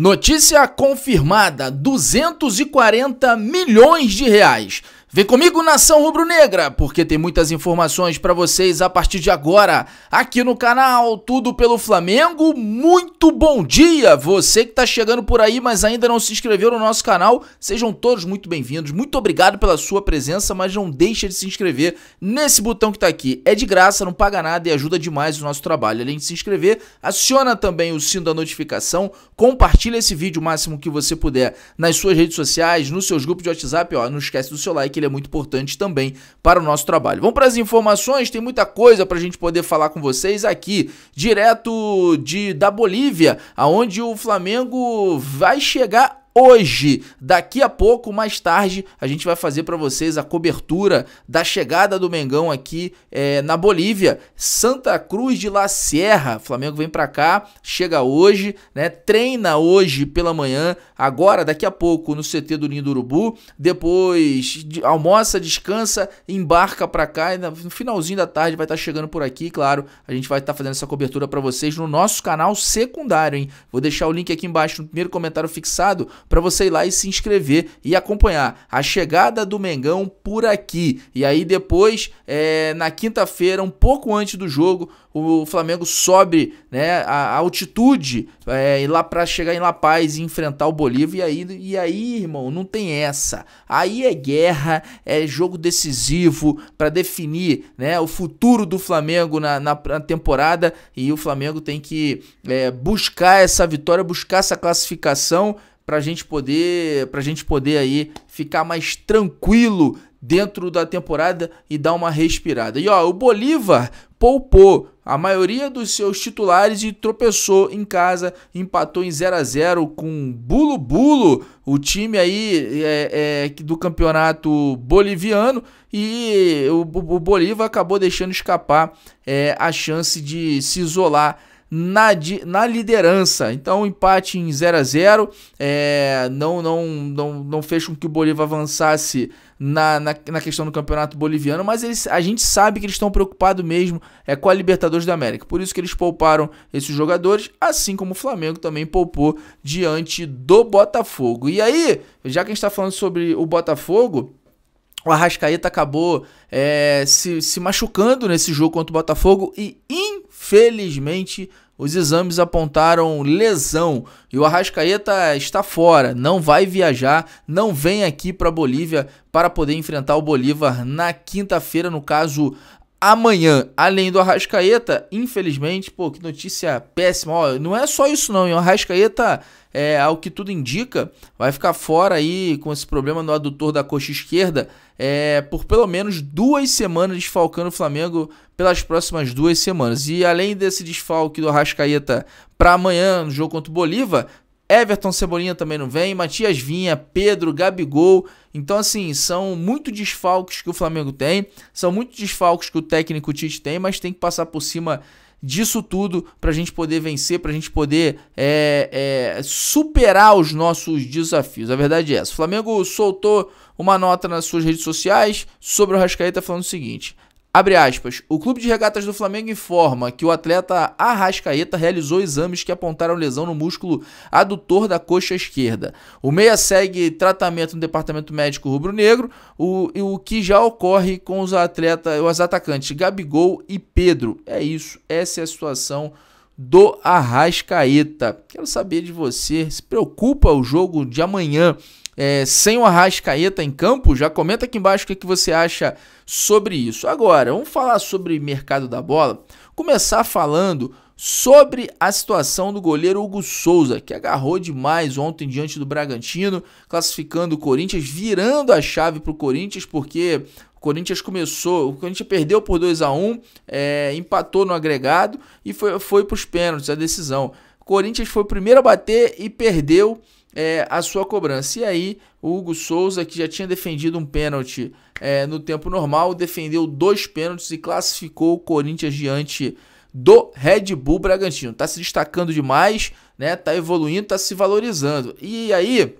Notícia confirmada: 240 milhões de reais. Vem comigo, nação rubro-negra, porque tem muitas informações para vocês a partir de agora, aqui no canal Tudo pelo Flamengo. Muito bom dia! Você que está chegando por aí, mas ainda não se inscreveu no nosso canal, sejam todos muito bem-vindos. Muito obrigado pela sua presença, mas não deixa de se inscrever nesse botão que está aqui. É de graça, não paga nada e ajuda demais o nosso trabalho. Além de se inscrever, aciona também o sino da notificação, compartilha esse vídeo o máximo que você puder nas suas redes sociais, nos seus grupos de WhatsApp, ó, não esquece do seu like que ele é muito importante também para o nosso trabalho. Vamos para as informações, tem muita coisa para a gente poder falar com vocês aqui, direto de da Bolívia, aonde o Flamengo vai chegar hoje. Daqui a pouco, mais tarde, a gente vai fazer para vocês a cobertura da chegada do Mengão aqui é, na Bolívia, Santa Cruz de La Sierra. O Flamengo vem para cá, chega hoje, né? Treina hoje pela manhã, agora daqui a pouco no CT do Ninho do Urubu, depois almoça, descansa, embarca para cá e no finalzinho da tarde vai estar tá chegando por aqui, claro, a gente vai estar tá fazendo essa cobertura para vocês no nosso canal secundário, hein? Vou deixar o link aqui embaixo no primeiro comentário fixado para você ir lá e se inscrever e acompanhar a chegada do Mengão por aqui. E aí depois, é, na quinta-feira, um pouco antes do jogo, o Flamengo sobe né, a altitude é, lá para chegar em La Paz e enfrentar o Bolívia. E aí, e aí, irmão, não tem essa. Aí é guerra, é jogo decisivo para definir né, o futuro do Flamengo na, na, na, temporada. E o Flamengo tem que é, buscar essa vitória, buscar essa classificação para gente poder, para gente poder aí ficar mais tranquilo dentro da temporada e dar uma respirada. E ó, o Bolívar poupou a maioria dos seus titulares e tropeçou em casa, empatou em 0 a 0 com Bulo Bulo, o time aí é, é, do campeonato boliviano, e o, o Bolívar acabou deixando escapar é, a chance de se isolar na, na liderança. Então, empate em 0 a 0 é, não, não, não, não fez com que o Bolívar avançasse na, na, na, questão do campeonato boliviano, mas eles, a gente sabe que eles estão preocupados mesmo é, com a Libertadores da América. Por isso que eles pouparam esses jogadores, assim como o Flamengo também poupou diante do Botafogo. E aí, já que a gente está falando sobre o Botafogo, o Arrascaeta acabou é, se, se machucando nesse jogo contra o Botafogo e, Felizmente, os exames apontaram lesão e o Arrascaeta está fora, não vai viajar, não vem aqui para a Bolívia para poder enfrentar o Bolívar na quinta-feira, no caso amanhã, além do Arrascaeta, infelizmente, pô, que notícia péssima. Ó, não é só isso não, hein? o Arrascaeta, é, ao que tudo indica, vai ficar fora aí com esse problema no adutor da coxa esquerda é, por pelo menos duas semanas desfalcando o Flamengo pelas próximas duas semanas. E além desse desfalque do Arrascaeta para amanhã no jogo contra o Bolívar, Everton Cebolinha também não vem, Matias Vinha, Pedro, Gabigol. Então, assim, são muito desfalques que o Flamengo tem, são muitos desfalques que o técnico Tite tem, mas tem que passar por cima disso tudo para a gente poder vencer, para a gente poder é, é, superar os nossos desafios. A verdade é essa. O Flamengo soltou uma nota nas suas redes sociais sobre o Rascaeta falando o seguinte: Abre aspas. O Clube de Regatas do Flamengo informa que o atleta Arrascaeta realizou exames que apontaram lesão no músculo adutor da coxa esquerda. O meia segue tratamento no departamento médico rubro-negro, o, o que já ocorre com os atletas, os atacantes Gabigol e Pedro. É isso, essa é a situação do Arrascaeta. Quero saber de você, se preocupa o jogo de amanhã é, sem o Arrascaeta em campo, já comenta aqui embaixo o que, que você acha sobre isso. Agora, vamos falar sobre mercado da bola. Começar falando sobre a situação do goleiro Hugo Souza, que agarrou demais ontem diante do Bragantino, classificando o Corinthians, virando a chave para o Corinthians, porque o Corinthians começou, o Corinthians perdeu por 2 a 1 é, empatou no agregado e foi, foi para os pênaltis a decisão. O Corinthians foi o primeiro a bater e perdeu é, a sua cobrança. E aí, o Hugo Souza, que já tinha defendido um pênalti é, no tempo normal, defendeu dois pênaltis e classificou o Corinthians diante do Red Bull Bragantino. Tá se destacando demais, né? Tá evoluindo, tá se valorizando. E aí,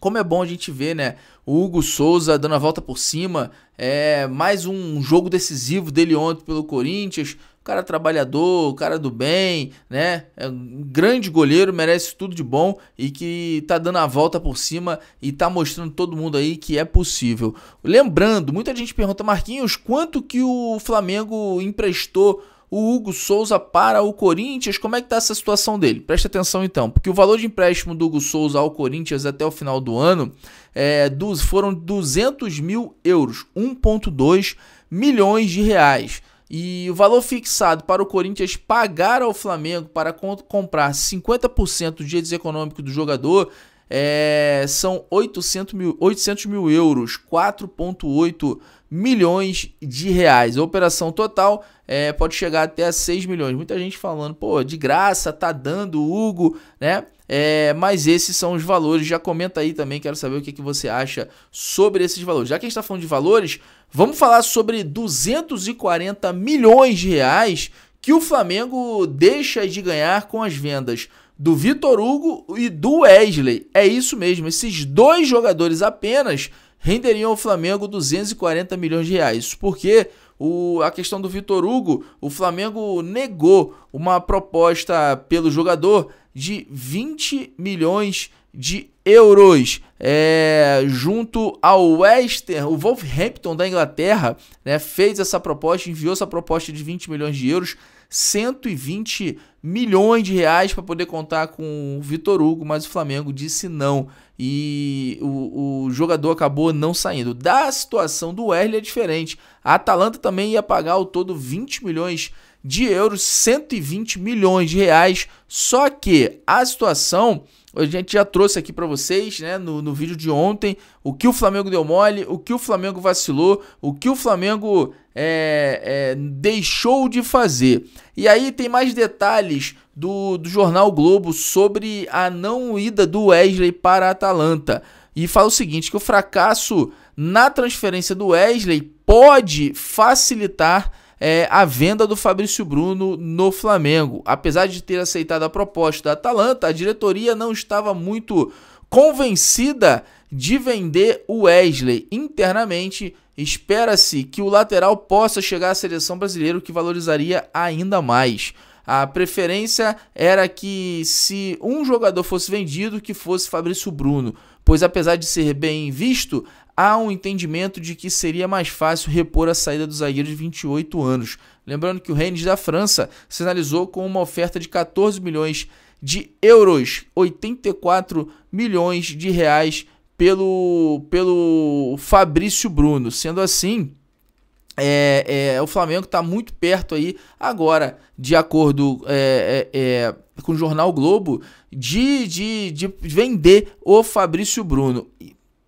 como é bom a gente ver, né? O Hugo Souza dando a volta por cima. É mais um jogo decisivo dele ontem pelo Corinthians cara trabalhador, cara do bem, né? É um grande goleiro, merece tudo de bom e que tá dando a volta por cima e tá mostrando todo mundo aí que é possível. Lembrando, muita gente pergunta, Marquinhos, quanto que o Flamengo emprestou o Hugo Souza para o Corinthians. Como é que tá essa situação dele? Presta atenção então, porque o valor de empréstimo do Hugo Souza ao Corinthians até o final do ano é, dos, foram 200 mil euros, 1,2 milhões de reais. E o valor fixado para o Corinthians pagar ao Flamengo para comprar 50% dos direitos econômicos do jogador é, são 800 mil, 800 mil euros, 4,8 milhões de reais. A operação total é, pode chegar até a 6 milhões. Muita gente falando, pô, de graça, tá dando, Hugo, né? É, mas esses são os valores. Já comenta aí também, quero saber o que, que você acha sobre esses valores. Já que a gente está falando de valores, vamos falar sobre 240 milhões de reais que o Flamengo deixa de ganhar com as vendas do Vitor Hugo e do Wesley. É isso mesmo, esses dois jogadores apenas renderiam ao Flamengo 240 milhões de reais. porque o, a questão do Vitor Hugo, o Flamengo negou uma proposta pelo jogador de 20 milhões de euros. É, junto ao Western, o Wolverhampton da Inglaterra né, fez essa proposta, enviou essa proposta de 20 milhões de euros, 120 milhões de reais para poder contar com o Vitor Hugo, mas o Flamengo disse não e o, o jogador acabou não saindo. Da situação do Wesley é diferente, a Atalanta também ia pagar o todo 20 milhões de de euros, 120 milhões de reais. Só que a situação, a gente já trouxe aqui para vocês, né, no, no vídeo de ontem, o que o Flamengo deu mole, o que o Flamengo vacilou, o que o Flamengo é, é, deixou de fazer. E aí tem mais detalhes do, do jornal Globo sobre a não ida do Wesley para a Atalanta. E fala o seguinte: que o fracasso na transferência do Wesley pode facilitar é, a venda do Fabrício Bruno no Flamengo. Apesar de ter aceitado a proposta da Atalanta, a diretoria não estava muito convencida de vender o Wesley internamente. Espera-se que o lateral possa chegar à seleção brasileira, o que valorizaria ainda mais. A preferência era que se um jogador fosse vendido, que fosse Fabrício Bruno, pois apesar de ser bem visto, há um entendimento de que seria mais fácil repor a saída do zagueiro de 28 anos. Lembrando que o Rennes da França sinalizou com uma oferta de 14 milhões de euros, 84 milhões de reais pelo, pelo Fabrício Bruno. Sendo assim, é, é, o Flamengo está muito perto aí agora, de acordo é, é, é, com o Jornal Globo, de, de, de vender o Fabrício Bruno.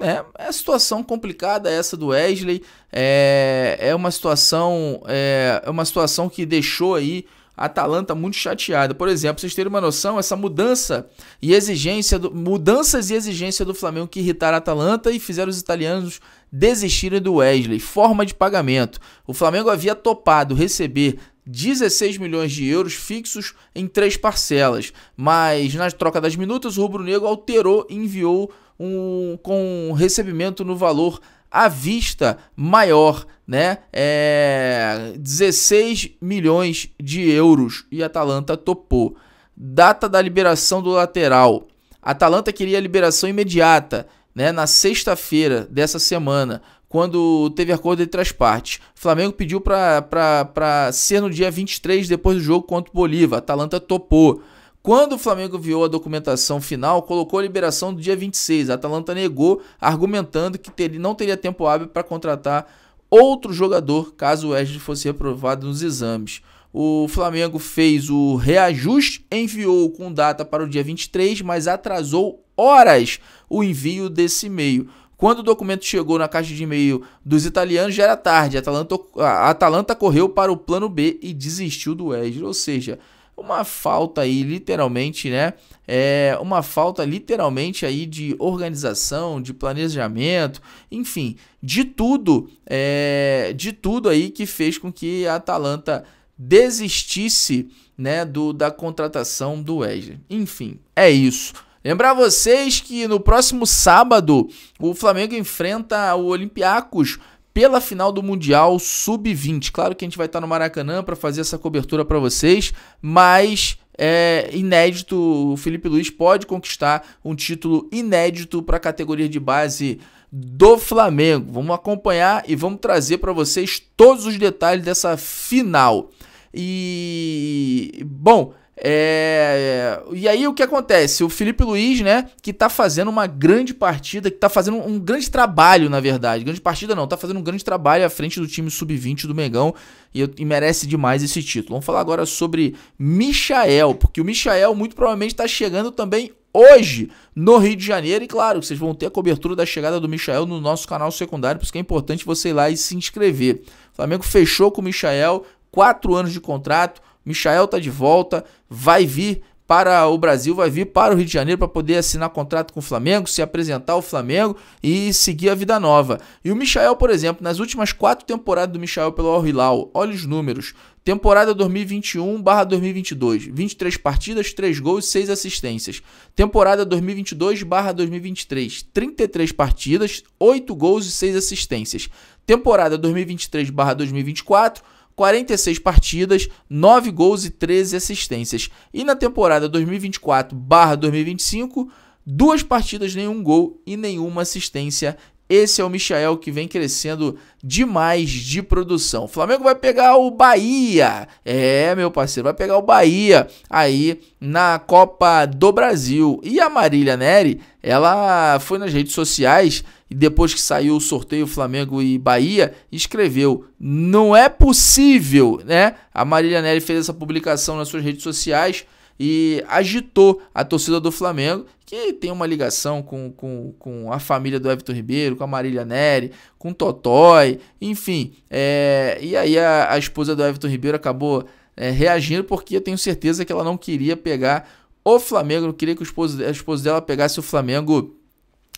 É, é situação complicada essa do Wesley. É, é uma situação é, é uma situação que deixou aí a Atalanta muito chateada. Por exemplo, vocês terem uma noção, essa mudança e exigência do, mudanças e exigência do Flamengo que irritaram a Atalanta e fizeram os italianos desistirem do Wesley. Forma de pagamento. O Flamengo havia topado receber 16 milhões de euros fixos em três parcelas, mas na troca das minutas o rubro-negro alterou e enviou um, com um recebimento no valor à vista maior, né? É 16 milhões de euros e Atalanta topou. Data da liberação do lateral. Atalanta queria a liberação imediata, né? Na sexta-feira dessa semana, quando teve acordo entre as partes. O Flamengo pediu para ser no dia 23, depois do jogo contra o Bolívar. Atalanta topou. Quando o Flamengo viu a documentação final, colocou a liberação do dia 26. A Atalanta negou, argumentando que ter, não teria tempo hábil para contratar outro jogador caso o Wesley fosse reprovado nos exames. O Flamengo fez o reajuste, enviou com data para o dia 23, mas atrasou horas o envio desse e-mail. Quando o documento chegou na caixa de e-mail dos italianos, já era tarde. A Atalanta, a Atalanta correu para o plano B e desistiu do Wesley. Ou seja, uma falta aí literalmente, né? É uma falta literalmente aí de organização, de planejamento, enfim, de tudo, é, de tudo aí que fez com que a Atalanta desistisse, né, do da contratação do Wesley. Enfim, é isso. Lembrar vocês que no próximo sábado o Flamengo enfrenta o Olympiacos pela final do Mundial Sub-20. Claro que a gente vai estar no Maracanã para fazer essa cobertura para vocês, mas é inédito, o Felipe Luiz pode conquistar um título inédito para a categoria de base do Flamengo. Vamos acompanhar e vamos trazer para vocês todos os detalhes dessa final. E bom, é, e aí o que acontece? O Felipe Luiz, né, que tá fazendo uma grande partida, que tá fazendo um grande trabalho, na verdade. Grande partida não, tá fazendo um grande trabalho à frente do time sub-20 do Megão e, e, merece demais esse título. Vamos falar agora sobre Michael, porque o Michael muito provavelmente tá chegando também hoje no Rio de Janeiro. E claro, vocês vão ter a cobertura da chegada do Michael no nosso canal secundário, por isso que é importante você ir lá e se inscrever. O Flamengo fechou com o Michael, 4 anos de contrato Michael tá de volta, vai vir para o Brasil, vai vir para o Rio de Janeiro para poder assinar contrato com o Flamengo, se apresentar ao Flamengo e seguir a vida nova. E o Michael, por exemplo, nas últimas quatro temporadas do Michael pelo Al Hilal, olha os números. Temporada 2021/2022, 23 partidas, 3 gols, 6 assistências. Temporada 2022/2023, 33 partidas, 8 gols e 6 assistências. Temporada 2023/2024 46 partidas, 9 gols e 13 assistências. E na temporada 2024/2025, duas partidas, nenhum gol e nenhuma assistência esse é o Michael que vem crescendo demais de produção. O Flamengo vai pegar o Bahia. É, meu parceiro, vai pegar o Bahia aí na Copa do Brasil. E a Marília Neri, ela foi nas redes sociais e depois que saiu o sorteio Flamengo e Bahia, escreveu: "Não é possível", né? A Marília Neri fez essa publicação nas suas redes sociais e agitou a torcida do Flamengo que tem uma ligação com, com, com a família do Everton Ribeiro, com a Marília Neri, com Totói, enfim. É, e aí a, a, esposa do Everton Ribeiro acabou é, reagindo porque eu tenho certeza que ela não queria pegar o Flamengo, não queria que o esposo, a esposa dela pegasse o Flamengo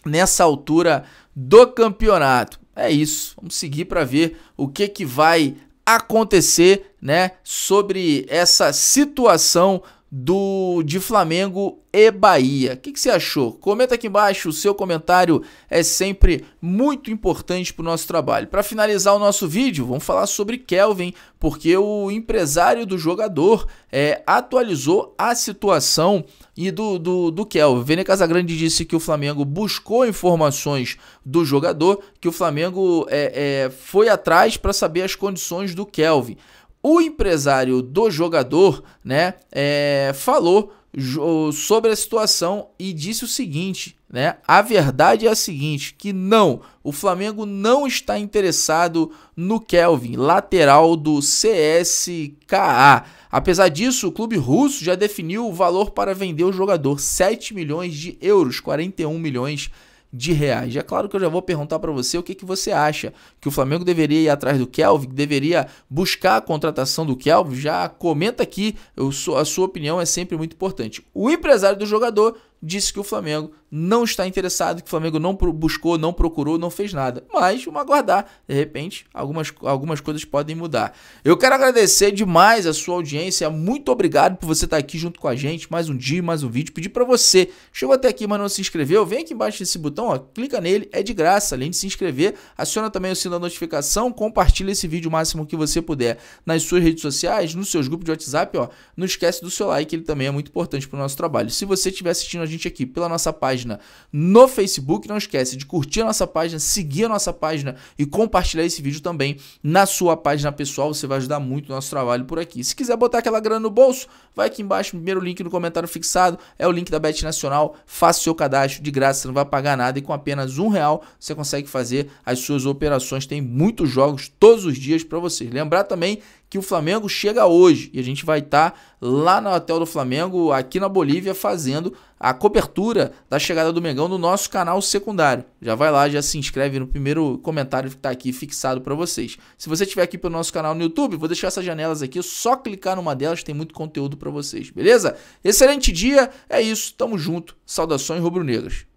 nessa altura do campeonato. É isso, vamos seguir para ver o que, que vai acontecer né, sobre essa situação do de Flamengo e Bahia. O que, que, você achou? Comenta aqui embaixo, o seu comentário é sempre muito importante para o nosso trabalho. Para finalizar o nosso vídeo, vamos falar sobre Kelvin, porque o empresário do jogador é, atualizou a situação e do, do, do Kelvin. Vene Casagrande disse que o Flamengo buscou informações do jogador, que o Flamengo é, é foi atrás para saber as condições do Kelvin o empresário do jogador, né, é, falou sobre a situação e disse o seguinte, né? A verdade é a seguinte, que não, o Flamengo não está interessado no Kelvin, lateral do CSKA. Apesar disso, o clube russo já definiu o valor para vender o jogador, 7 milhões de euros, 41 milhões de de reais. É claro que eu já vou perguntar para você o que, que você acha que o Flamengo deveria ir atrás do Kelvin, deveria buscar a contratação do Kelvin. Já comenta aqui, eu, a sua opinião é sempre muito importante. O empresário do jogador disse que o Flamengo não está interessado, que o Flamengo não buscou, não procurou, não fez nada. Mas vamos aguardar, de repente, algumas, algumas coisas podem mudar. Eu quero agradecer demais a sua audiência, muito obrigado por você estar aqui junto com a gente, mais um dia, mais um vídeo. Pedir para você, chegou até aqui, mas não se inscreveu, vem aqui embaixo desse botão, ó, clica nele, é de graça. Além de se inscrever, aciona também o sino da notificação, compartilha esse vídeo o máximo que você puder nas suas redes sociais, nos seus grupos de WhatsApp, ó. Não esquece do seu like, ele também é muito importante para o nosso trabalho. Se você estiver assistindo a gente aqui pela nossa página, página no Facebook. Não esquece de curtir a nossa página, seguir a nossa página e compartilhar esse vídeo também na sua página pessoal. Você vai ajudar muito o nosso trabalho por aqui. Se quiser botar aquela grana no bolso, vai aqui embaixo, primeiro link no comentário fixado, é o link da Bet Nacional. Faça seu cadastro de graça, você não vai pagar nada e com apenas um real você consegue fazer as suas operações. Tem muitos jogos todos os dias para vocês. Lembrar também que o Flamengo chega hoje e a gente vai estar tá lá no Hotel do Flamengo, aqui na Bolívia, fazendo a cobertura da chegada do Mengão no nosso canal secundário. Já vai lá, já se inscreve no primeiro comentário que está aqui fixado para vocês. Se você estiver aqui pelo nosso canal no YouTube, vou deixar essas janelas aqui, é só clicar numa delas, tem muito conteúdo para vocês, beleza? Excelente dia, é isso, tamo junto, saudações rubro-negras.